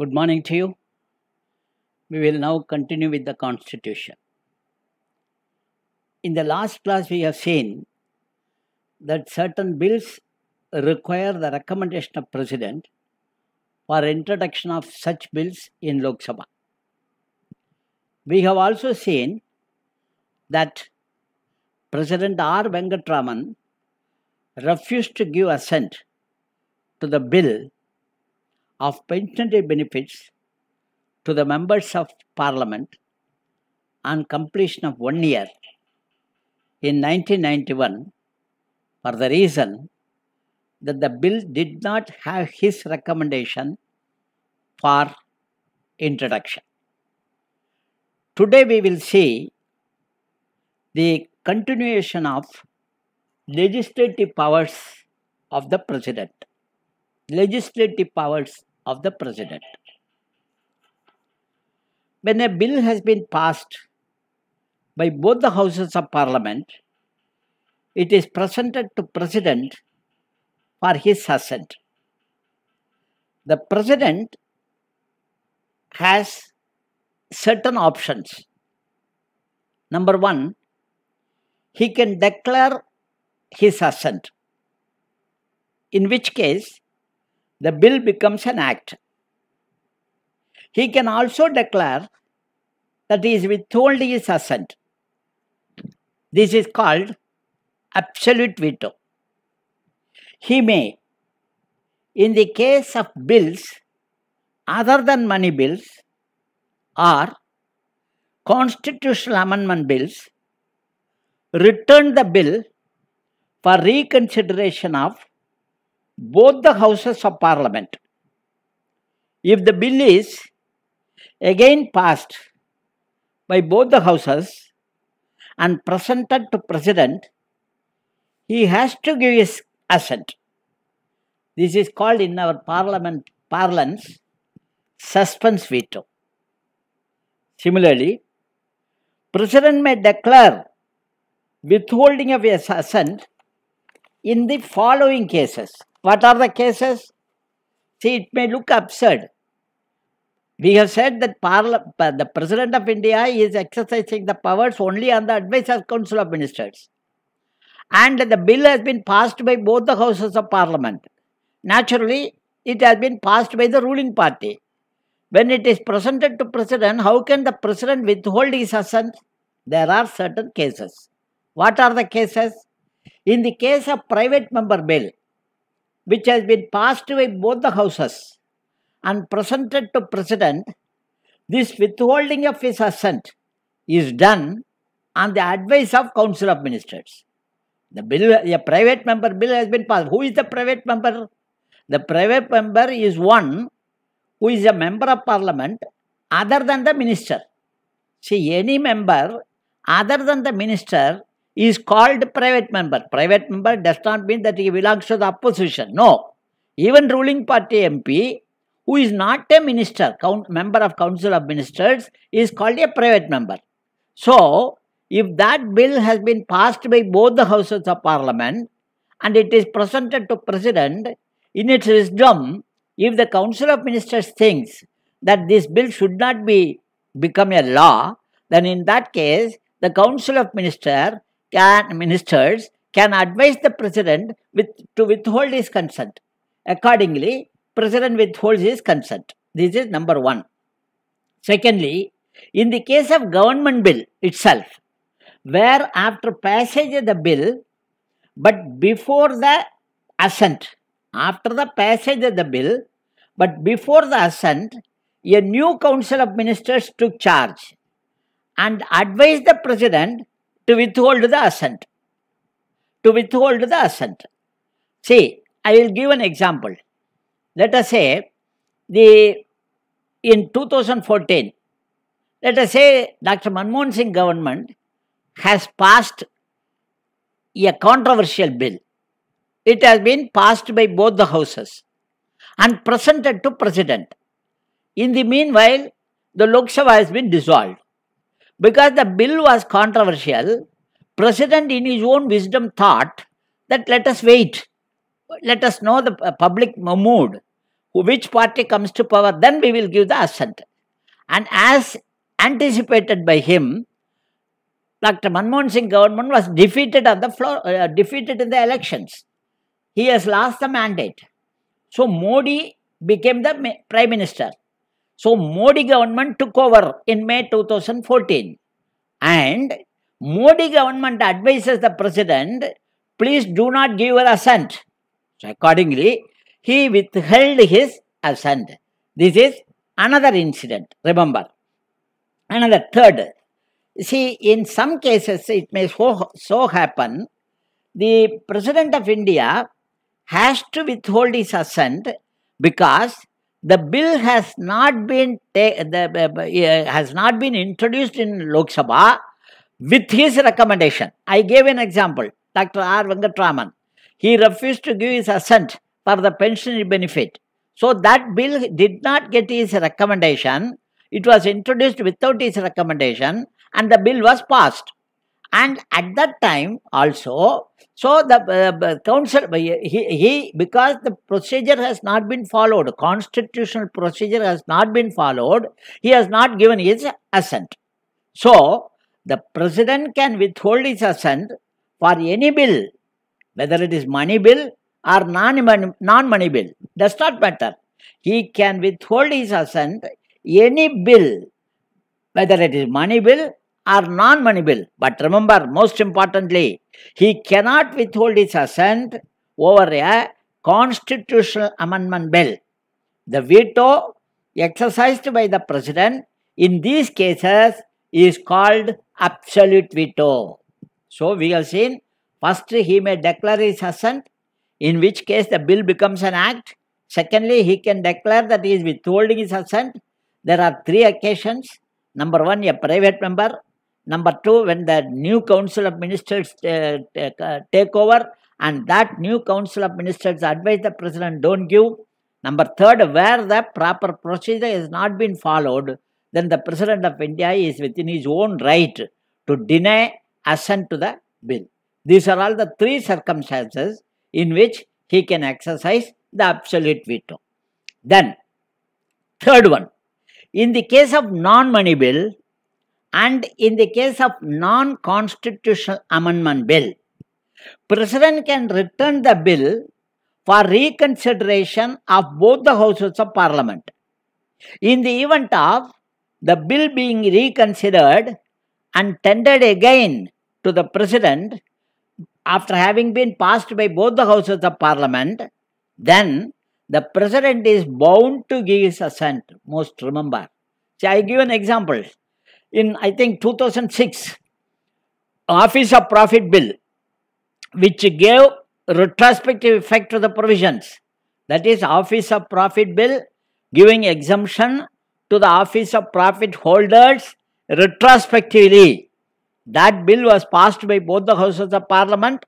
Good morning to you. We will now continue with the Constitution. In the last class, we have seen that certain bills require the recommendation of President for introduction of such bills in Lok Sabha. We have also seen that President R. Venkatraman refused to give assent to the bill of pensionary benefits to the members of parliament on completion of one year in 1991 for the reason that the bill did not have his recommendation for introduction. Today we will see the continuation of legislative powers of the president. Legislative powers of the president. When a bill has been passed by both the houses of parliament, it is presented to president for his assent. The president has certain options. Number one, he can declare his assent, in which case the bill becomes an act. He can also declare that he is withhold his assent. This is called absolute veto. He may, in the case of bills other than money bills or constitutional amendment bills, return the bill for reconsideration of both the houses of parliament. If the bill is again passed by both the houses and presented to president, he has to give his assent. This is called in our parliament parlance suspense veto. Similarly, president may declare withholding of his assent in the following cases. What are the cases? See, it may look absurd. We have said that the President of India is exercising the powers only on the advice of Council of Ministers. And the bill has been passed by both the houses of parliament. Naturally, it has been passed by the ruling party. When it is presented to President, how can the President withhold his assent? There are certain cases. What are the cases? In the case of private member bill, which has been passed by both the houses and presented to President, this withholding of his assent is done on the advice of Council of Ministers. The bill, a private member bill has been passed. Who is the private member? The private member is one who is a member of parliament other than the minister. See, any member other than the minister is called private member. Private member does not mean that he belongs to the opposition. No. Even ruling party MP who is not a minister, count, member of Council of Ministers, is called a private member. So, if that bill has been passed by both the Houses of Parliament and it is presented to President, in its wisdom, if the Council of Ministers thinks that this bill should not be become a law, then in that case, the Council of Ministers can ministers can advise the president with, to withhold his consent. Accordingly, president withholds his consent. This is number one. Secondly, in the case of government bill itself, where after passage of the bill, but before the assent, after the passage of the bill, but before the assent, a new Council of Ministers took charge and advised the President to withhold the assent. To withhold the assent. See, I will give an example. Let us say the in 2014, let us say Dr. Manmohan Singh government has passed a controversial bill. It has been passed by both the houses and presented to president. In the meanwhile, the Lok Sabha has been dissolved. Because the bill was controversial, President in his own wisdom thought that let us wait, let us know the public mood, which party comes to power, then we will give the assent. And as anticipated by him, Dr. Manmohan Singh government was defeated on the floor, uh, defeated in the elections. He has lost the mandate. So Modi became the prime minister. So Modi government took over in May 2014 and Modi government advises the president, please do not give your assent. So accordingly, he withheld his assent. This is another incident, remember. Another third, see in some cases it may so, so happen, the president of India has to withhold his assent because the bill has not been the, uh, has not been introduced in Lok Sabha with his recommendation. I gave an example. Dr. R. Vengatraman. he refused to give his assent for the pensionary benefit. So that bill did not get his recommendation. It was introduced without his recommendation and the bill was passed. And at that time also, so the uh, council, uh, he, he, because the procedure has not been followed, constitutional procedure has not been followed, he has not given his assent. So, the president can withhold his assent for any bill, whether it is money bill or non-money bill, does not matter. He can withhold his assent any bill, whether it is money bill are non moneyable. But remember, most importantly, he cannot withhold his assent over a constitutional amendment bill. The veto exercised by the president in these cases is called absolute veto. So we have seen first he may declare his assent, in which case the bill becomes an act. Secondly, he can declare that he is withholding his assent. There are three occasions. Number one, a private member. Number two, when the new Council of Ministers uh, take, uh, take over and that new Council of Ministers advise the President don't give. Number third, where the proper procedure has not been followed, then the President of India is within his own right to deny assent to the bill. These are all the three circumstances in which he can exercise the absolute veto. Then, third one, in the case of non-money bill, and in the case of non-constitutional amendment bill, President can return the bill for reconsideration of both the houses of parliament. In the event of the bill being reconsidered and tendered again to the president after having been passed by both the houses of parliament, then the president is bound to give his assent. Most remember. See, I give an example in I think 2006 Office of Profit Bill, which gave retrospective effect to the provisions. That is Office of Profit Bill giving exemption to the Office of Profit holders retrospectively. That bill was passed by both the Houses of Parliament.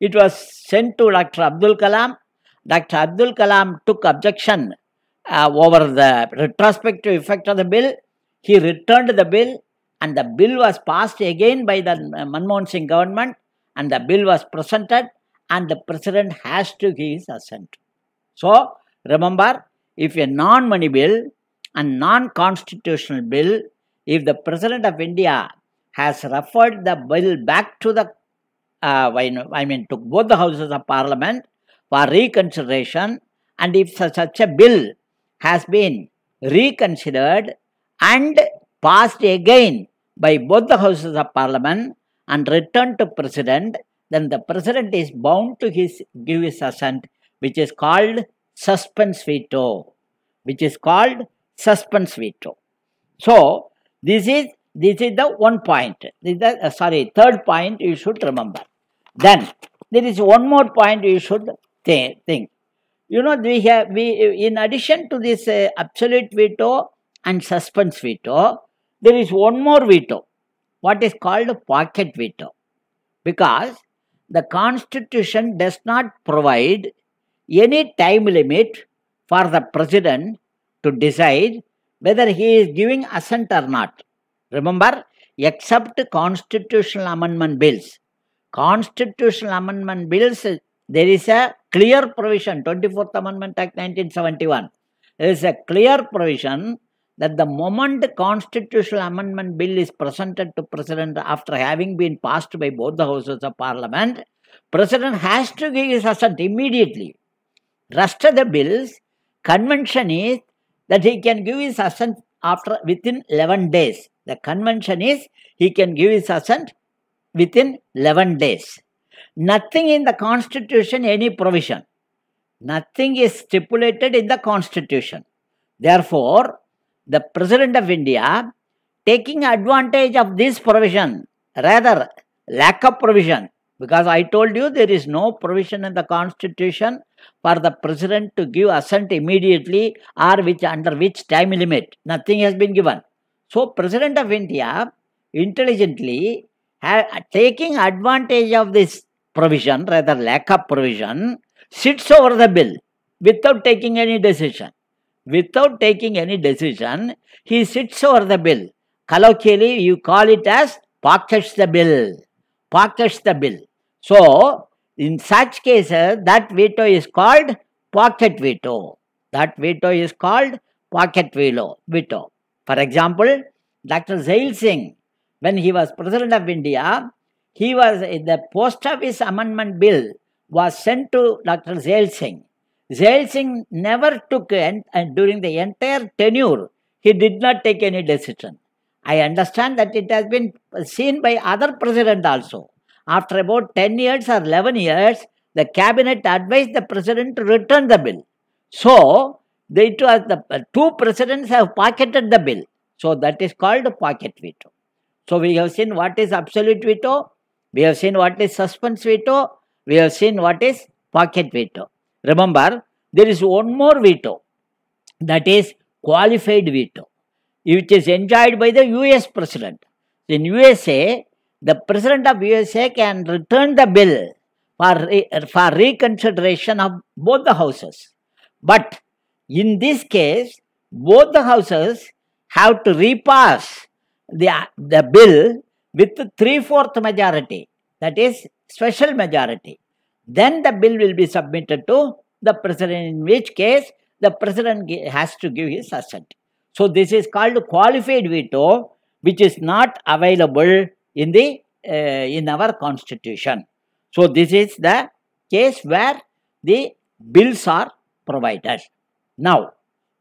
It was sent to Dr. Abdul Kalam. Dr. Abdul Kalam took objection uh, over the retrospective effect of the bill he returned the bill and the bill was passed again by the uh, Manmohan Singh government and the bill was presented and the president has to give his assent. So, remember, if a non-money bill and non-constitutional bill, if the president of India has referred the bill back to the, uh, I mean, to both the houses of parliament for reconsideration, and if such a bill has been reconsidered, and passed again by both the houses of parliament and returned to president, then the president is bound to his, give his assent, which is called suspense veto, which is called suspense veto. So, this is this is the one point. This the, uh, sorry, third point you should remember. Then there is one more point you should th think. You know, we have we in addition to this uh, absolute veto, and suspense veto, there is one more veto, what is called pocket veto, because the Constitution does not provide any time limit for the President to decide whether he is giving assent or not. Remember, except constitutional amendment bills. Constitutional amendment bills, there is a clear provision, 24th Amendment Act 1971. There is a clear provision that the moment the constitutional amendment bill is presented to president after having been passed by both the houses of parliament president has to give his assent immediately rest of the bills convention is that he can give his assent after within 11 days the convention is he can give his assent within 11 days nothing in the constitution any provision nothing is stipulated in the constitution therefore the President of India taking advantage of this provision, rather lack of provision, because I told you there is no provision in the constitution for the president to give assent immediately or which under which time limit. Nothing has been given. So, President of India intelligently taking advantage of this provision, rather lack of provision, sits over the bill without taking any decision without taking any decision, he sits over the bill. Colloquially, you call it as pocket the bill. Pockets the bill. So, in such cases, that veto is called pocket veto. That veto is called pocket veto. veto. For example, Dr. Zail Singh, when he was President of India, he was the post office amendment bill was sent to Dr. Zail Singh. Zail Singh never took, and uh, during the entire tenure, he did not take any decision. I understand that it has been seen by other president also. After about 10 years or 11 years, the cabinet advised the president to return the bill. So, they, two, the uh, two presidents have pocketed the bill. So, that is called pocket veto. So, we have seen what is absolute veto, we have seen what is suspense veto, we have seen what is pocket veto. Remember, there is one more veto, that is qualified veto, which is enjoyed by the US president. In USA, the president of USA can return the bill for, re for reconsideration of both the houses. But in this case, both the houses have to repass the, the bill with three-fourth majority, that is special majority. Then the bill will be submitted to the president, in which case the president has to give his assent. So this is called qualified veto, which is not available in the uh, in our constitution. So this is the case where the bills are provided. Now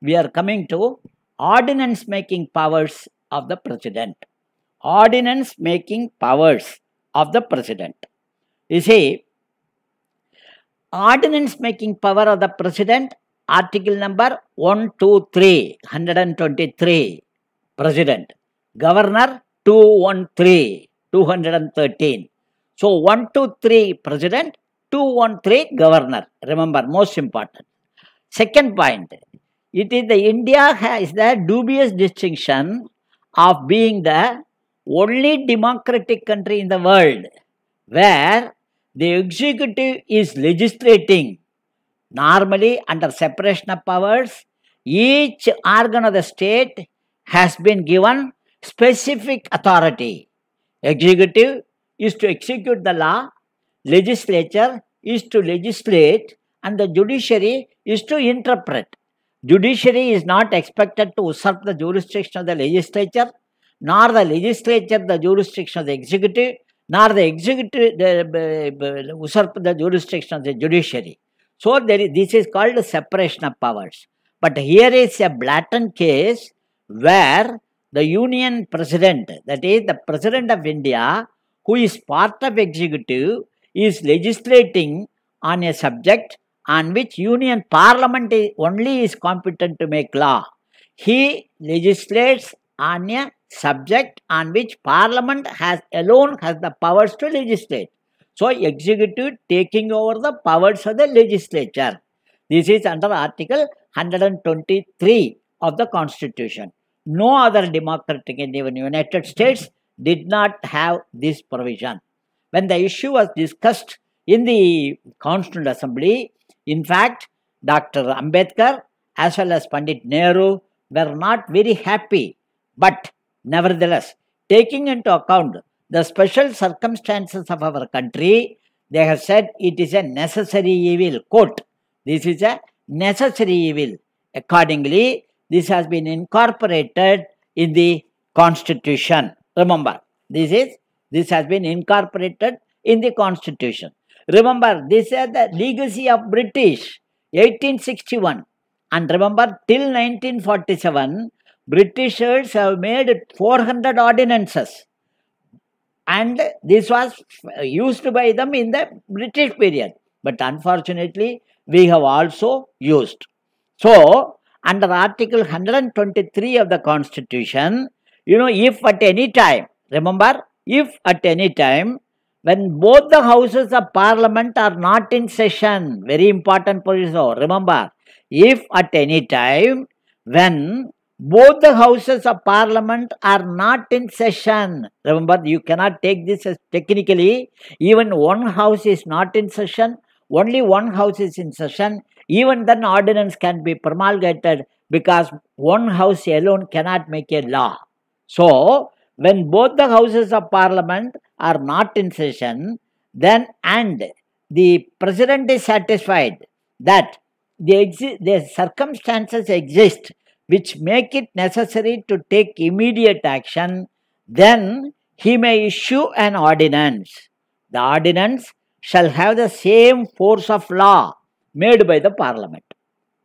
we are coming to ordinance making powers of the president. Ordinance making powers of the president. You see, ordinance making power of the president, article number 123, 123. President. Governor 213, 213. So 123 president, 213 governor. Remember, most important. Second point, it is the India has the dubious distinction of being the only democratic country in the world where the executive is legislating. Normally, under separation of powers, each organ of the state has been given specific authority. Executive is to execute the law, legislature is to legislate, and the judiciary is to interpret. Judiciary is not expected to usurp the jurisdiction of the legislature, nor the legislature the jurisdiction of the executive, nor the executive the, usurp the jurisdiction of the judiciary. So there is, this is called separation of powers. But here is a blatant case where the union president, that is the president of India, who is part of executive, is legislating on a subject on which union parliament only is competent to make law. He legislates on a subject on which parliament has alone has the powers to legislate. So, executive taking over the powers of the legislature. This is under Article 123 of the Constitution. No other democratic in even United States did not have this provision. When the issue was discussed in the Constituent Assembly, in fact, Dr. Ambedkar as well as Pandit Nehru were not very happy. But Nevertheless, taking into account the special circumstances of our country, they have said it is a necessary evil. Quote, this is a necessary evil. Accordingly, this has been incorporated in the constitution. Remember, this is this has been incorporated in the constitution. Remember, this is the legacy of British 1861. And remember, till 1947, Britishers have made 400 ordinances and this was used by them in the British period. But unfortunately, we have also used. So, under Article 123 of the Constitution, you know, if at any time, remember, if at any time, when both the houses of parliament are not in session, very important proviso, remember, if at any time, when both the houses of parliament are not in session. Remember, you cannot take this as technically, even one house is not in session, only one house is in session. Even then, ordinance can be promulgated because one house alone cannot make a law. So, when both the houses of parliament are not in session, then and the president is satisfied that the, the circumstances exist which make it necessary to take immediate action, then he may issue an ordinance. The ordinance shall have the same force of law made by the parliament.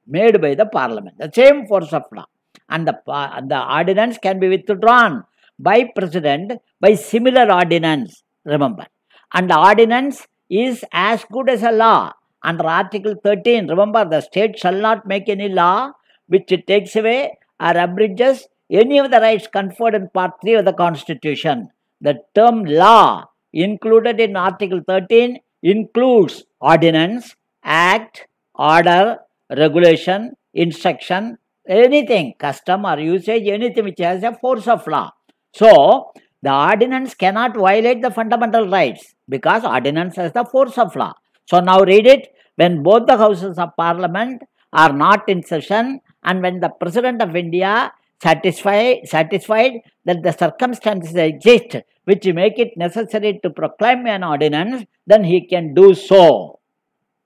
Made by the parliament, the same force of law. And the, and the ordinance can be withdrawn by president by similar ordinance, remember. And the ordinance is as good as a law. Under Article 13, remember the state shall not make any law which takes away or abridges any of the rights conferred in Part 3 of the Constitution. The term law included in Article 13 includes ordinance, act, order, regulation, instruction, anything, custom or usage, anything which has a force of law. So, the ordinance cannot violate the fundamental rights because ordinance has the force of law. So, now read it. When both the houses of parliament are not in session, and when the President of India satisfy, satisfied that the circumstances exist which make it necessary to proclaim an ordinance, then he can do so.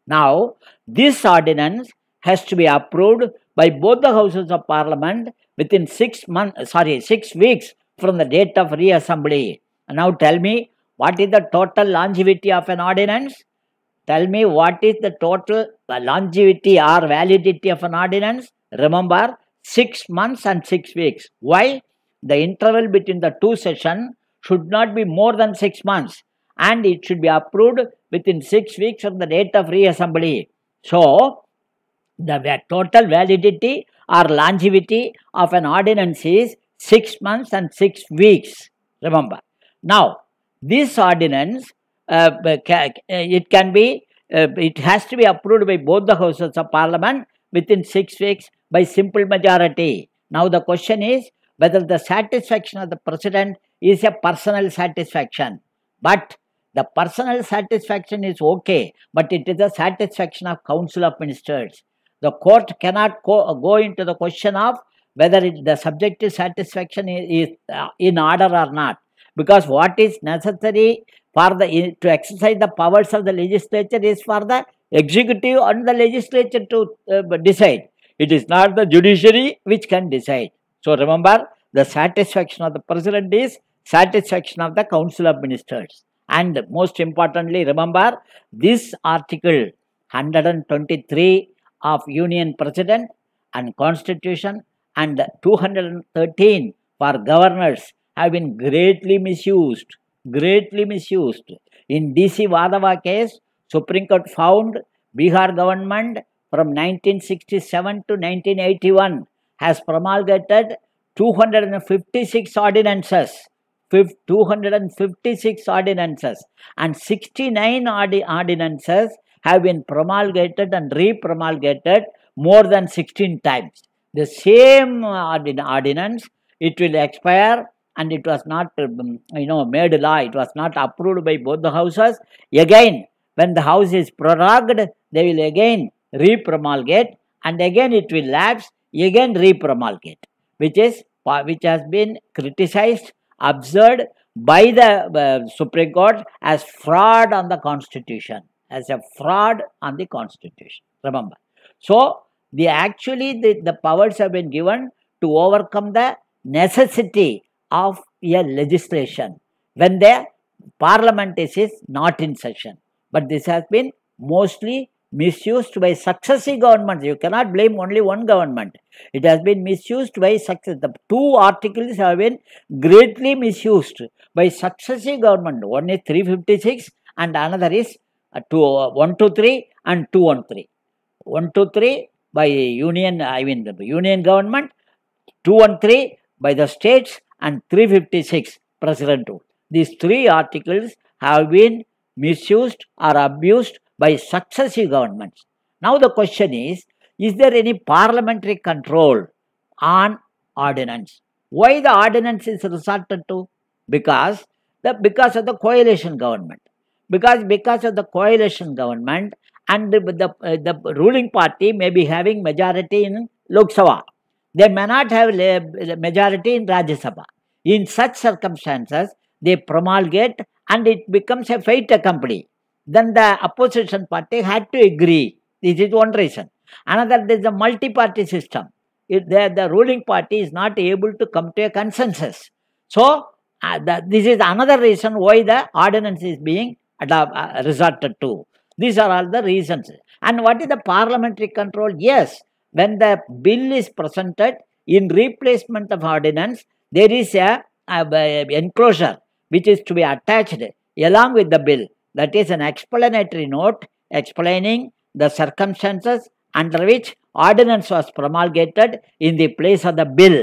Now, this ordinance has to be approved by both the houses of parliament within six months, sorry, six weeks from the date of reassembly. Now tell me, what is the total longevity of an ordinance? Tell me what is the total longevity or validity of an ordinance? Remember, 6 months and 6 weeks. Why? The interval between the two session should not be more than 6 months and it should be approved within 6 weeks from the date of reassembly. So, the total validity or longevity of an ordinance is 6 months and 6 weeks. Remember. Now, this ordinance, uh, it can be, uh, it has to be approved by both the houses of parliament within six weeks by simple majority. Now the question is whether the satisfaction of the president is a personal satisfaction. But the personal satisfaction is okay, but it is a satisfaction of Council of Ministers. The court cannot go, uh, go into the question of whether it, the subjective satisfaction is, is uh, in order or not. Because what is necessary for the to exercise the powers of the legislature is for the executive and the legislature to uh, decide. It is not the judiciary which can decide. So remember, the satisfaction of the president is satisfaction of the council of ministers. And most importantly, remember this article 123 of union president and constitution and 213 for governors have been greatly misused, greatly misused. In DC Vadava case, Supreme Court found Bihar government from 1967 to 1981 has promulgated 256 ordinances, 256 ordinances and 69 ordinances have been promulgated and re-promulgated more than 16 times. The same ordin ordinance, it will expire and it was not, you know, made law, it was not approved by both the houses. Again, when the house is prorogued, they will again repromulgate and again it will lapse, again repromulgate, which is which has been criticized, absurd by the uh, Supreme Court as fraud on the Constitution, as a fraud on the Constitution. Remember. So, the actually the, the powers have been given to overcome the necessity of a legislation when the parliament is, is not in session. But this has been mostly misused by successive governments. You cannot blame only one government. It has been misused by success. The two articles have been greatly misused by successive government. One is 356 and another is uh, two, uh, 123 and 213. 123 by union, I mean the union government, 213 by the states and 356 president rule. These three articles have been misused or abused by successive governments. Now the question is, is there any parliamentary control on ordinance? Why the ordinance is resorted to? Because the because of the coalition government. Because because of the coalition government and the, the, uh, the ruling party may be having majority in Lok Sabha. They may not have majority in Rajya Sabha. In such circumstances, they promulgate and it becomes a fait company. Then the opposition party had to agree. This is one reason. Another, there is a multi-party system. If the, the ruling party is not able to come to a consensus. So, uh, the, this is another reason why the ordinance is being uh, resorted to. These are all the reasons. And what is the parliamentary control? Yes, when the bill is presented in replacement of ordinance, there is a, a, a enclosure which is to be attached along with the bill. That is an explanatory note explaining the circumstances under which ordinance was promulgated in the place of the bill.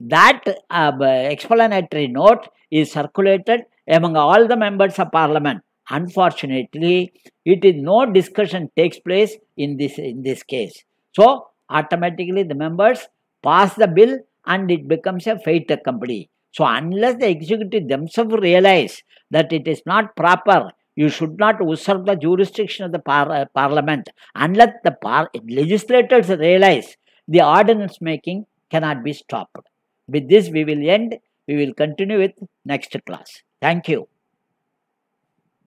That uh, explanatory note is circulated among all the members of parliament. Unfortunately, it is no discussion takes place in this, in this case. So, automatically the members pass the bill and it becomes a fait accompli. So unless the executive themselves realize that it is not proper, you should not usurp the jurisdiction of the par uh, parliament. Unless the par legislators realize the ordinance making cannot be stopped. With this, we will end. We will continue with next class. Thank you.